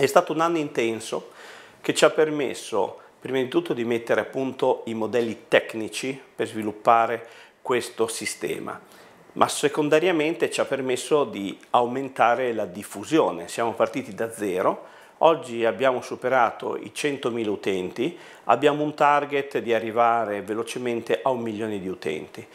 È stato un anno intenso che ci ha permesso prima di tutto di mettere a punto i modelli tecnici per sviluppare questo sistema, ma secondariamente ci ha permesso di aumentare la diffusione. Siamo partiti da zero, oggi abbiamo superato i 100.000 utenti, abbiamo un target di arrivare velocemente a un milione di utenti.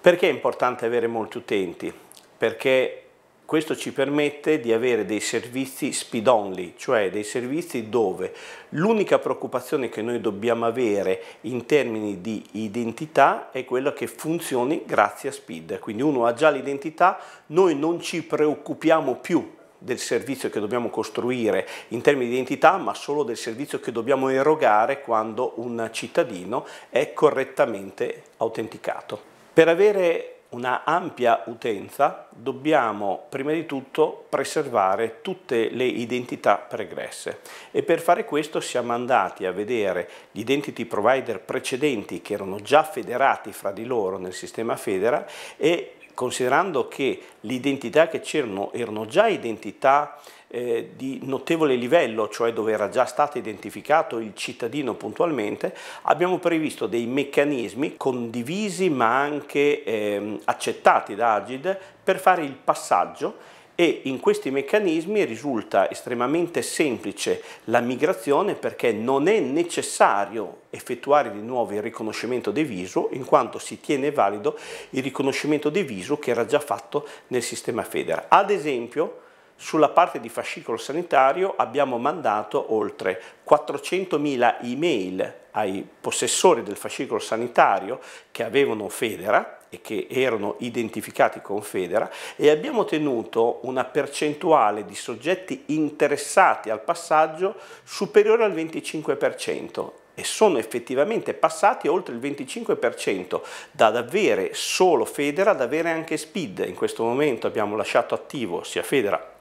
Perché è importante avere molti utenti? Perché questo ci permette di avere dei servizi speed only, cioè dei servizi dove l'unica preoccupazione che noi dobbiamo avere in termini di identità è quella che funzioni grazie a speed. Quindi uno ha già l'identità, noi non ci preoccupiamo più del servizio che dobbiamo costruire in termini di identità, ma solo del servizio che dobbiamo erogare quando un cittadino è correttamente autenticato. Per avere una ampia utenza dobbiamo prima di tutto preservare tutte le identità pregresse e per fare questo siamo andati a vedere gli identity provider precedenti che erano già federati fra di loro nel sistema Federa e considerando che le identità che c'erano erano già identità eh, di notevole livello, cioè dove era già stato identificato il cittadino puntualmente, abbiamo previsto dei meccanismi condivisi ma anche eh, accettati da Agid per fare il passaggio e in questi meccanismi risulta estremamente semplice la migrazione perché non è necessario effettuare di nuovo il riconoscimento dei viso in quanto si tiene valido il riconoscimento dei viso che era già fatto nel sistema FEDER. Ad esempio, sulla parte di fascicolo sanitario abbiamo mandato oltre 400.000 email ai possessori del fascicolo sanitario che avevano Federa e che erano identificati con Federa e abbiamo tenuto una percentuale di soggetti interessati al passaggio superiore al 25% e sono effettivamente passati oltre il 25% da avere solo Federa ad avere anche Speed. In questo momento abbiamo lasciato attivo sia Federa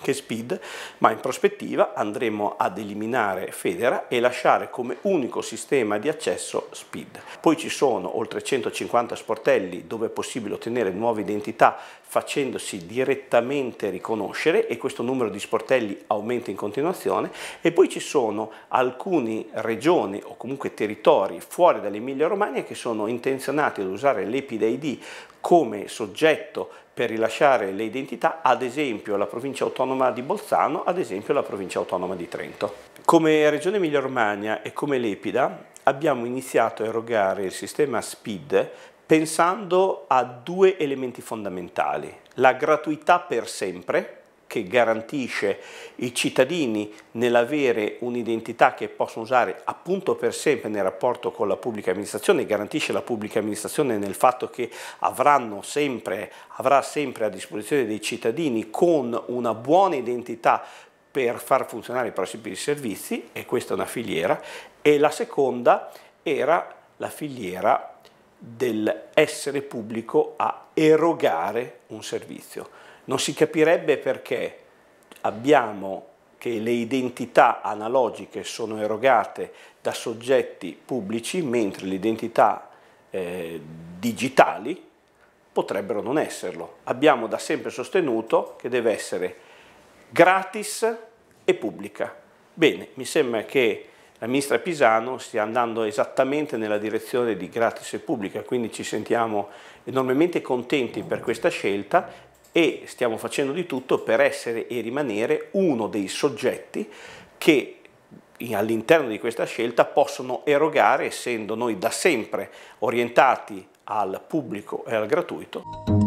che Speed, ma in prospettiva andremo ad eliminare Federa e lasciare come unico sistema di accesso Speed. Poi ci sono oltre 150 sportelli dove è possibile ottenere nuove identità facendosi direttamente riconoscere e questo numero di sportelli aumenta in continuazione e poi ci sono alcune regioni o comunque territori fuori dall'Emilia Romagna che sono intenzionati ad usare l'EPID ID come soggetto per rilasciare le identità, ad esempio la provincia autonoma di Bolzano, ad esempio la provincia autonoma di Trento. Come Regione Emilia-Romagna e come Lepida abbiamo iniziato a erogare il sistema SPID pensando a due elementi fondamentali, la gratuità per sempre, che garantisce i cittadini nell'avere un'identità che possono usare appunto per sempre nel rapporto con la pubblica amministrazione, garantisce la pubblica amministrazione nel fatto che avranno sempre, avrà sempre a disposizione dei cittadini con una buona identità per far funzionare i prossimi servizi, e questa è una filiera, e la seconda era la filiera dell'essere pubblico a erogare un servizio. Non si capirebbe perché abbiamo che le identità analogiche sono erogate da soggetti pubblici, mentre le identità eh, digitali potrebbero non esserlo. Abbiamo da sempre sostenuto che deve essere gratis e pubblica. Bene, mi sembra che la ministra Pisano stia andando esattamente nella direzione di gratis e pubblica, quindi ci sentiamo enormemente contenti per questa scelta e stiamo facendo di tutto per essere e rimanere uno dei soggetti che all'interno di questa scelta possono erogare, essendo noi da sempre orientati al pubblico e al gratuito.